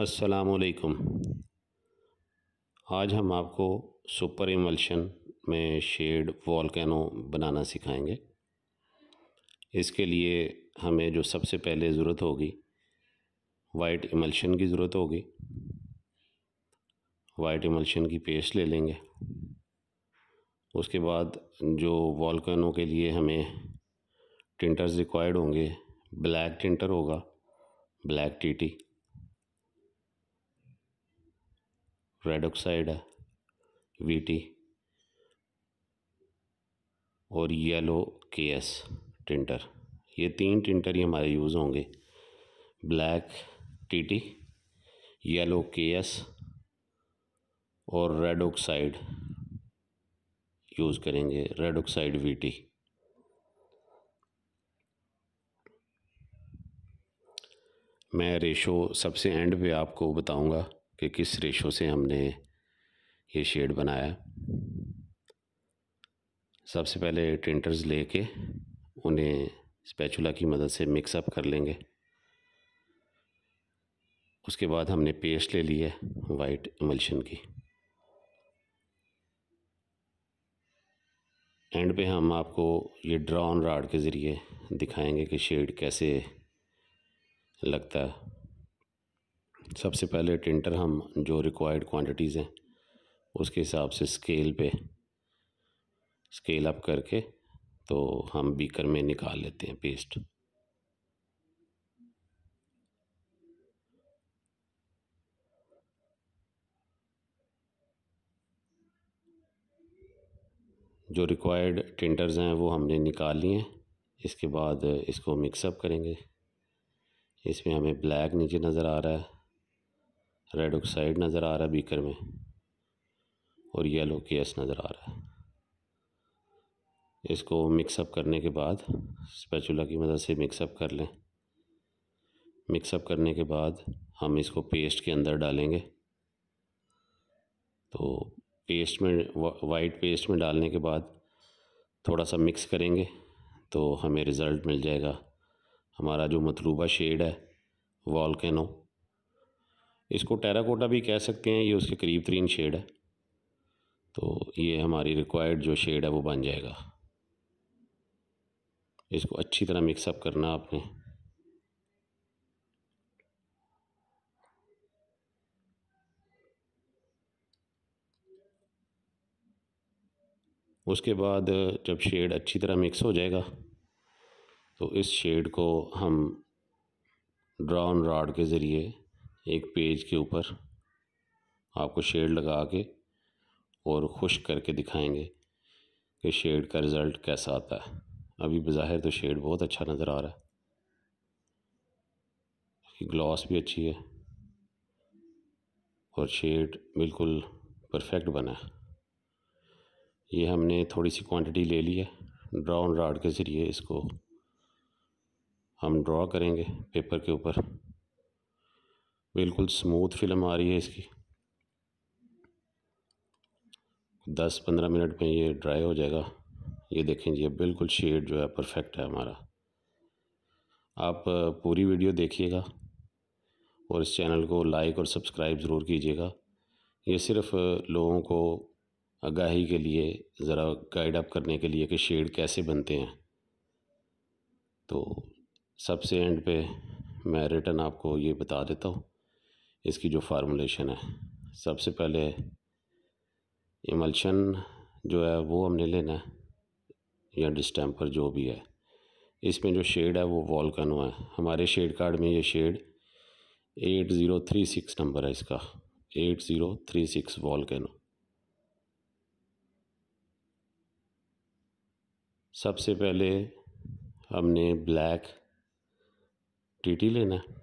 असलकुम आज हम आपको सुपर इमल्शन में शेड वॉलकैनो बनाना सिखाएंगे इसके लिए हमें जो सबसे पहले ज़रूरत होगी वाइट इमल्शन की ज़रूरत होगी वाइट इमल्शन की पेस्ट ले लेंगे उसके बाद जो वॉलकैनो के लिए हमें टिंटर्स रिक्वायर्ड होंगे ब्लैक टिंटर होगा ब्लैक टीटी रेड ऑक्साइड है वीटी और येलो के एस टिंटर ये तीन टिंटर ही हमारे यूज़ होंगे black TT yellow K S और रेड ऑक्साइड यूज़ करेंगे रेड ऑक्साइड टी मैं रेशो सबसे एंड पे आपको बताऊंगा कि किस रेशो से हमने ये शेड बनाया सबसे पहले टेंटर्स लेके उन्हें स्पैचुला की मदद से मिक्सअप कर लेंगे उसके बाद हमने पेस्ट ले ली है वाइट इमल्शन की एंड पे हम आपको ये ड्रॉन राड के ज़रिए दिखाएंगे कि शेड कैसे लगता है सबसे पहले टेंटर हम जो रिक्वायर्ड क्वांटिटीज़ हैं उसके हिसाब से स्केल पे स्केल अप करके तो हम बीकर में निकाल लेते हैं पेस्ट जो रिक्वायर्ड टेंटर्स हैं वो हमने निकाल लिए हैं इसके बाद इसको मिक्सअप करेंगे इसमें हमें ब्लैक नीचे नज़र आ रहा है रेड ऑक्साइड नज़र आ रहा है बीकर में और येलो केस नज़र आ रहा है इसको मिक्सअप करने के बाद स्पैचुला की मदद से मिक्सअप कर लें मिक्सअप करने के बाद हम इसको पेस्ट के अंदर डालेंगे तो पेस्ट में वाइट पेस्ट में डालने के बाद थोड़ा सा मिक्स करेंगे तो हमें रिज़ल्ट मिल जाएगा हमारा जो मतलूबा शेड है कैनो इसको टेराकोटा भी कह सकते हैं ये उसके करीब तरीन शेड है तो ये हमारी रिक्वायर्ड जो शेड है वो बन जाएगा इसको अच्छी तरह मिक्सअप करना आपने उसके बाद जब शेड अच्छी तरह मिक्स हो जाएगा तो इस शेड को हम ड्राउन रॉड के ज़रिए एक पेज के ऊपर आपको शेड लगा के और खुश करके दिखाएंगे कि शेड का रिज़ल्ट कैसा आता है अभी बज़ाहिर तो शेड बहुत अच्छा नज़र आ रहा है इसकी ग्लॉस भी अच्छी है और शेड बिल्कुल परफेक्ट बना है ये हमने थोड़ी सी क्वांटिटी ले ली है ड्राउन रॉड के ज़रिए इसको हम ड्रा करेंगे पेपर के ऊपर बिल्कुल स्मूथ फिल्म आ रही है इसकी दस पंद्रह मिनट में ये ड्राई हो जाएगा ये देखें ये बिल्कुल शेड जो है परफेक्ट है हमारा आप पूरी वीडियो देखिएगा और इस चैनल को लाइक और सब्सक्राइब ज़रूर कीजिएगा ये सिर्फ लोगों को आगाही के लिए ज़रा गाइड अप करने के लिए कि शेड कैसे बनते हैं तो सबसे एंड पे मैं रिटर्न आपको ये बता देता हूँ इसकी जो फार्मूलेशन है सबसे पहले इमल्शन जो है वो हमने लेना है या डिस्टेंपर जो भी है इसमें जो शेड है वो वॉलकनो है हमारे शेड कार्ड में ये shade eight zero three six number है इसका eight zero three six volcano सबसे पहले हमने ब्लैक टीटी लेना है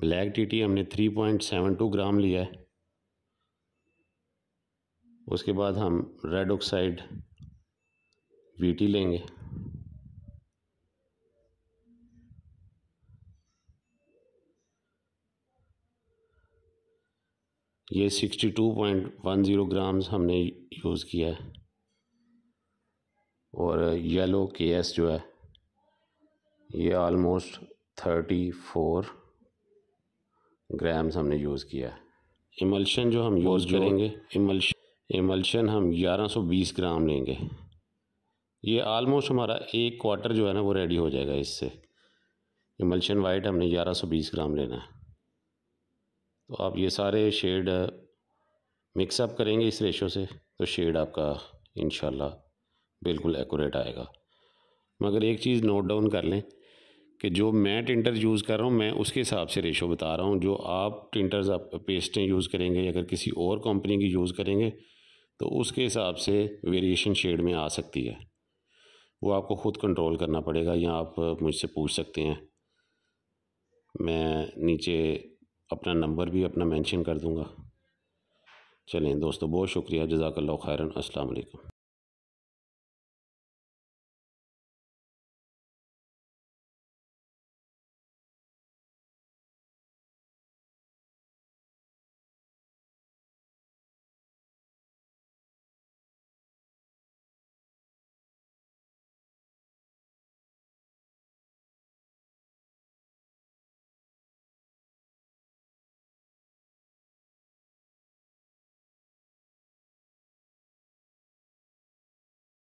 ब्लैक टीटी हमने 3.72 ग्राम लिया है उसके बाद हम रेड ऑक्साइड वीटी लेंगे ये 62.10 ग्राम्स हमने यूज़ किया है और येलो के एस जो है ये आलमोस्ट थर्टी फोर ग्राम्स हमने यूज़ किया है इमल्शन जो हम यूज़ करेंगे इमल्शन इमल्शन हम 1120 ग्राम लेंगे ये आलमोस्ट हमारा एक क्वार्टर जो है ना वो रेडी हो जाएगा इससे इमल्शन वाइट हमने 1120 ग्राम लेना है तो आप ये सारे शेड मिक्सअप uh, करेंगे इस रेशो से तो शेड आपका इन बिल्कुल एक्यूरेट आएगा मगर एक चीज़ नोट डाउन कर लें कि जो मैं टिंटर यूज़ कर रहा हूँ मैं उसके हिसाब से रेशो बता रहा हूँ जो आप टिंटर्स आप पेस्टें यूज़ करेंगे अगर किसी और कंपनी की यूज़ करेंगे तो उसके हिसाब से वेरिएशन शेड में आ सकती है वो आपको ख़ुद कंट्रोल करना पड़ेगा या आप मुझसे पूछ सकते हैं मैं नीचे अपना नंबर भी अपना मैंशन कर दूँगा चलें दोस्तों बहुत शुक्रिया जजाकल्ला खैरन असलकम